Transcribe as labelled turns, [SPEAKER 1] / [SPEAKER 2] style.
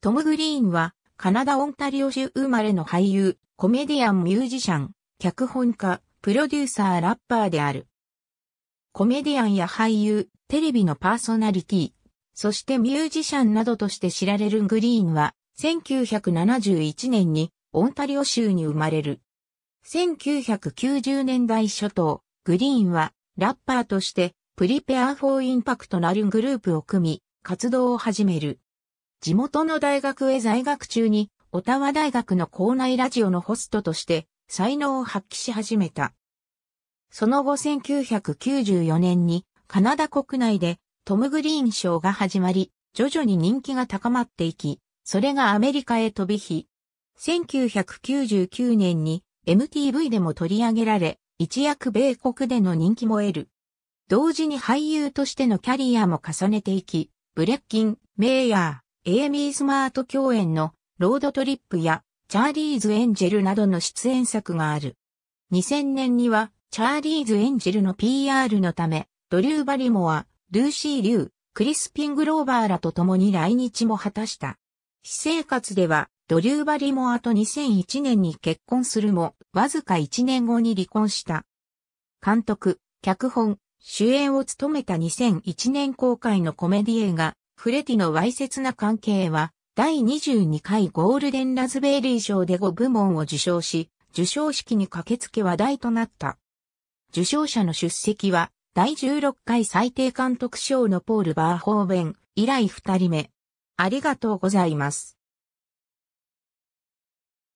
[SPEAKER 1] トム・グリーンは、カナダ・オンタリオ州生まれの俳優、コメディアン・ミュージシャン、脚本家、プロデューサー・ラッパーである。コメディアンや俳優、テレビのパーソナリティ、そしてミュージシャンなどとして知られるグリーンは、1971年にオンタリオ州に生まれる。1990年代初頭、グリーンはラッパーとしてプリペアフォーインパクトなるグループを組み、活動を始める。地元の大学へ在学中に、オタワ大学の校内ラジオのホストとして、才能を発揮し始めた。その後1994年に、カナダ国内でトム・グリーン賞が始まり、徐々に人気が高まっていき、それがアメリカへ飛び火。1999年に MTV でも取り上げられ、一躍米国での人気も得る。同時に俳優としてのキャリアも重ねていき、ブレッキン、メイヤー。エイミー・スマート共演のロードトリップやチャーリーズ・エンジェルなどの出演作がある。2000年にはチャーリーズ・エンジェルの PR のため、ドリュー・バリモア、ルーシー・リュー、クリスピン・グローバーらと共に来日も果たした。私生活では、ドリュー・バリモアと2001年に結婚するも、わずか1年後に離婚した。監督、脚本、主演を務めた2001年公開のコメディ映画、フレティのわいせつな関係は、第22回ゴールデンラズベリー賞で5部門を受賞し、受賞式に駆けつけ話題となった。受賞者の出席は、第16回最低監督賞のポール・バーホーベン以来2人目。ありがとうご
[SPEAKER 2] ざいます。